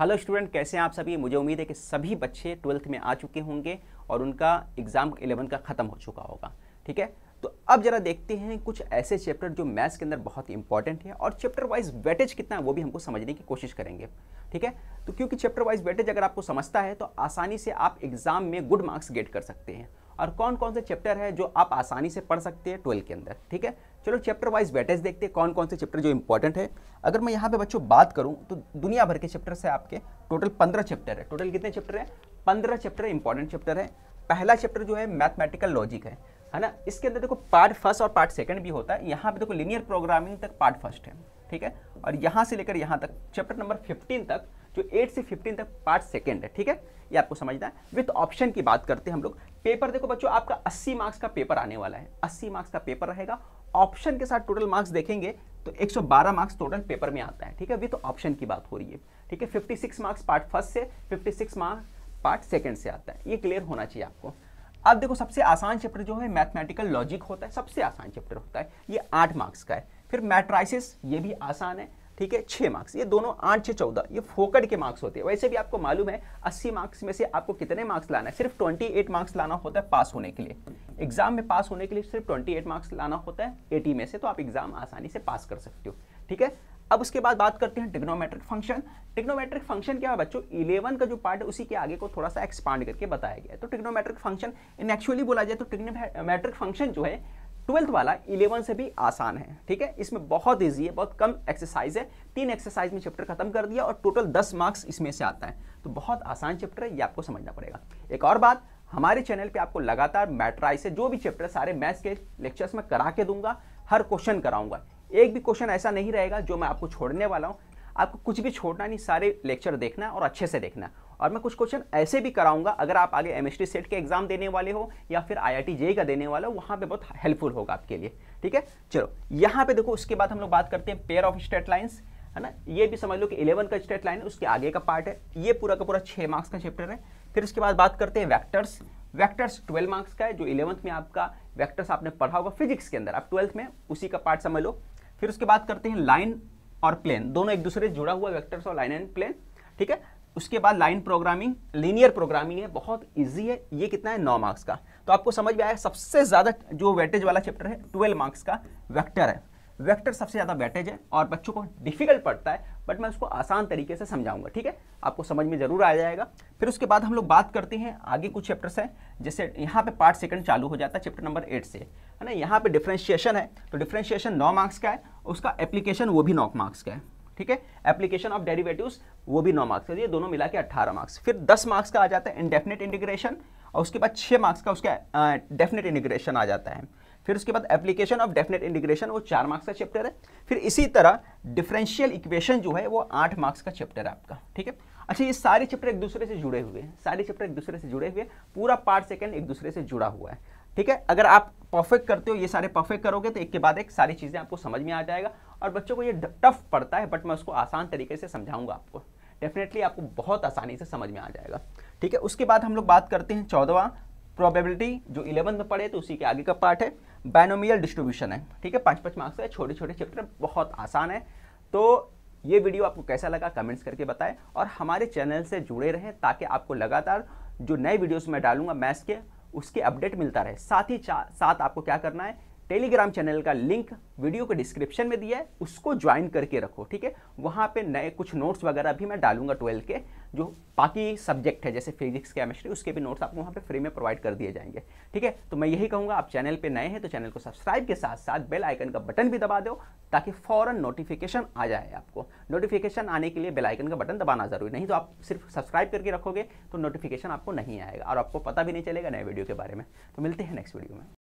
hello student कैसे हैं आप सभी मुझे उम्मीद है कि सभी बच्चे ट्वेल्थ में आ चुके होंगे और उनका एग्ज़ाम एलेवन का ख़त्म हो चुका होगा ठीक है तो अब ज़रा देखते हैं कुछ ऐसे चैप्टर जो मैथ्स के अंदर बहुत ही इंपॉर्टेंट है और चैप्टर वाइज वेटेज कितना है वो भी हमको समझने की कोशिश करेंगे ठीक है तो क्योंकि चैप्टर वाइज वेटेज अगर आपको समझता है तो आसानी से आप एग्ज़ाम में गुड मार्क्स गेट कर सकते हैं और कौन कौन से चैप्टर है जो आप आसानी से पढ़ सकते हैं ट्वेल्थ के अंदर ठीक है चलो चैप्टर वाइज वेटेज देखते हैं कौन कौन से चैप्टर जो इंपॉर्टेंट है अगर मैं यहाँ पे बच्चों बात करूँ तो दुनिया भर के चैप्टर से आपके टोटल पंद्रह चैप्टर है टोटल कितने चैप्टर हैं पंद्रह चैप्टर इंपॉर्टेंट चैप्टर है पहला चैप्टर जो है मैथमेटिकल लॉजिक है है ना इसके अंदर देखो पार्ट फर्स्ट और पार्ट सेकंड भी होता है यहाँ पे देखो लिनियर प्रोग्रामिंग तक पार्ट फर्स्ट है ठीक है और यहाँ से लेकर यहाँ तक चैप्टर नंबर 15 तक जो 8 से 15 तक पार्ट सेकंड है ठीक है ये आपको समझना है विथ ऑप्शन की बात करते हैं हम लोग पेपर देखो बच्चों आपका 80 मार्क्स का पेपर आने वाला है 80 मार्क्स का पेपर रहेगा ऑप्शन के साथ टोटल मार्क्स देखेंगे तो 112 मार्क्स टोटल पेपर में आता है ठीक है विथ ऑप्शन की बात हो रही है ठीक है 56 मार्क्स पार्ट फर्स्ट से 56 मार्क्स पार्ट सेकंड से आता है ये क्लियर होना चाहिए आपको अब देखो सबसे आसान चैप्टर जो है मैथमेटिकल लॉजिक होता है सबसे आसान चैप्टर होता है ये आठ मार्क्स का है फिर मैट्राइसिस ये भी आसान है ठीक है छः मार्क्स ये दोनों आठ छः चौदह ये फोकट के मार्क्स होते हैं वैसे भी आपको मालूम है अस्सी मार्क्स में से आपको कितने मार्क्स लाना है सिर्फ ट्वेंटी एट मार्क्स लाना होता है पास होने के लिए एग्जाम में पास होने के लिए सिर्फ ट्वेंटी एट मार्क्स लाना होता है एटी में से तो आप एग्जाम आसानी से पास कर सकते हो ठीक है अब उसके बाद बात करते हैं टिग्नोमेट्रिक फंक्शन टिग्नोमेट्रिक फंक्शन क्या है बच्चों इलेवन का जो पार्ट है उसी के आगे को थोड़ा सा एक्सपांड करके बताया गया है तो टिग्नोमेट्रिक फंक्शन इन एक्चुअली बोला जाए तो टिग्नोमेट्रिक फंक्शन जो है ट्वेल्थ वाला इलेवन से भी आसान है ठीक है इसमें बहुत ईजी है बहुत कम एक्सरसाइज है तीन एक्सरसाइज में चैप्टर खत्म कर दिया और टोटल दस मार्क्स इसमें से आता है तो बहुत आसान चैप्टर है ये आपको समझना पड़ेगा एक और बात हमारे चैनल पे आपको लगातार मैट्राइज से जो भी चैप्टर सारे मैथ्स के लेक्चर्स में करा के दूंगा हर क्वेश्चन कराऊंगा एक भी क्वेश्चन ऐसा नहीं रहेगा जो मैं आपको छोड़ने वाला हूँ आपको कुछ भी छोड़ना नहीं सारे लेक्चर देखना और अच्छे से देखना और मैं कुछ क्वेश्चन ऐसे भी कराऊंगा अगर आप आगे एम सेट के एग्जाम देने वाले हो या फिर आई आई e का देने वाला हो वहाँ पर बहुत हेल्पफुल होगा आपके लिए ठीक है चलो यहाँ पे देखो उसके बाद हम लोग बात करते हैं पेयर ऑफ स्टेट लाइन्स है ना ये भी समझ लो कि 11 का स्टेट लाइन है उसके आगे का पार्ट है ये पूरा का पूरा छः मार्क्स का चैप्टर है फिर उसके बाद बात करते हैं वैक्टर्स वैक्टर्स ट्वेल्व मार्क्स का है जो इलेवंथ में आपका वैक्टर्स आपने पढ़ा होगा फिजिक्स के अंदर आप ट्वेल्थ में उसी का पार्ट समझ लो फिर उसके बाद करते हैं लाइन और प्लेन दोनों एक दूसरे से जुड़ा हुआ वैक्टर्स और लाइन एंड प्लेन ठीक है उसके बाद लाइन प्रोग्रामिंग लीनियर प्रोग्रामिंग है बहुत ईजी है ये कितना है नौ मार्क्स का तो आपको समझ में आया सबसे ज़्यादा जो वेटेज वाला चैप्टर है ट्वेल्व मार्क्स का वैक्टर है वेक्टर सबसे ज़्यादा वेटेज है और बच्चों को डिफिकल्ट पड़ता है बट मैं उसको आसान तरीके से समझाऊंगा ठीक है आपको समझ में ज़रूर आ जाएगा फिर उसके बाद हम लोग बात करते हैं आगे कुछ चैप्टर्स हैं जैसे यहाँ पे पार्ट सेकंड चालू हो जाता है चैप्टर नंबर एट से है ना यहाँ पे डिफ्रेंशिएशन है तो डिफ्रेंशिएशन नौ मार्क्स का है उसका एप्लीकेशन वो भी नौ मार्क्स का है ठीक है एप्लीकेशन ऑफ डेरिवेटिव्स वो भी नौ मार्क्स ये दोनों मिला के अट्ठारह मार्क्स फिर दस मार्क्स का आ जाता है इंडेफिनेट इंटीग्रेशन और उसके बाद छः मार्क्स का उसका डेफिनेट इंटीग्रेशन आ जाता है फिर उसके बाद एप्लीकेशन ऑफ डेफिनेट इंटीग्रेशन वो चार मार्क्स का चैप्टर है फिर इसी तरह डिफरेंशियल इक्वेशन जो है वो आठ मार्क्स का चैप्टर है आपका ठीक है अच्छा ये सारे चैप्टर एक दूसरे से जुड़े हुए हैं सारे चैप्टर एक दूसरे से जुड़े हुए पूरा पार्ट सेकेंड एक दूसरे से जुड़ा हुआ है ठीक है अगर आप परफेक्ट करते हो ये सारे परफेक्ट करोगे तो एक के बाद एक सारी चीज़ें आपको समझ में आ जाएगा और बच्चों को ये टफ पड़ता है बट मैं उसको आसान तरीके से समझाऊंगा आपको डेफिनेटली आपको बहुत आसानी से समझ में आ जाएगा ठीक है उसके बाद हम लोग बात करते हैं चौदवा प्रोबेबिलिटी जो इलेवंथ में पढ़े तो उसी के आगे का पार्ट है बैनोमियल डिस्ट्रीब्यूशन है ठीक है पाँच पाँच मार्क्स है छोटे छोटे चैप्टर बहुत आसान है तो ये वीडियो आपको कैसा लगा कमेंट्स करके बताएं और हमारे चैनल से जुड़े रहें ताकि आपको लगातार जो नए वीडियोस मैं डालूंगा मैथ्स के उसके अपडेट मिलता रहे साथ ही साथ आपको क्या करना है टेलीग्राम चैनल का लिंक वीडियो के डिस्क्रिप्शन में दिया है उसको ज्वाइन करके रखो ठीक है वहाँ पे नए कुछ नोट्स वगैरह भी मैं डालूंगा ट्वेल्थ के जो बाकी सब्जेक्ट है जैसे फिजिक्स केमिस्ट्री उसके भी नोट्स आपको वहाँ पे फ्री में प्रोवाइड कर दिए जाएंगे ठीक है तो मैं यही कहूँगा आप चैनल पर नए हैं तो चैनल को सब्सक्राइब के साथ साथ बेल आइकन का बटन भी दबा दो ताकि फ़ौरन नोटिफिकेशन आ जाए आपको नोटिफिकेशन आने के लिए बेल आइकन का बटन दबाना जरूरी नहीं तो आप सिर्फ सब्सक्राइब करके रखोगे तो नोटिफिकेशन आपको नहीं आएगा और आपको पता भी नहीं चलेगा नए वीडियो के बारे में तो मिलते हैं नेक्स्ट वीडियो में